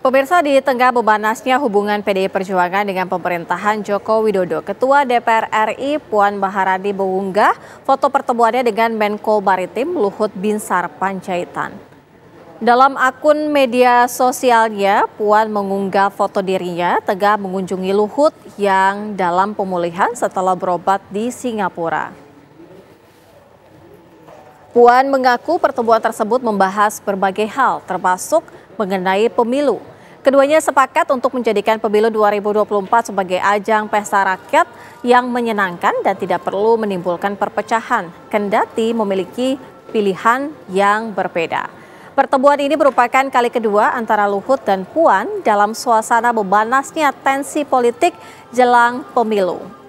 Pemirsa di tengah bebanasnya hubungan PDI Perjuangan dengan pemerintahan Joko Widodo, Ketua DPR RI Puan Maharani mengunggah foto pertemuannya dengan Menko Baritim Luhut Binsar Panjaitan. Dalam akun media sosialnya, Puan mengunggah foto dirinya tengah mengunjungi Luhut yang dalam pemulihan setelah berobat di Singapura. Puan mengaku pertemuan tersebut membahas berbagai hal termasuk mengenai pemilu. Keduanya sepakat untuk menjadikan pemilu 2024 sebagai ajang pesta rakyat yang menyenangkan dan tidak perlu menimbulkan perpecahan, kendati memiliki pilihan yang berbeda. Pertemuan ini merupakan kali kedua antara Luhut dan Puan dalam suasana memanasnya tensi politik jelang pemilu.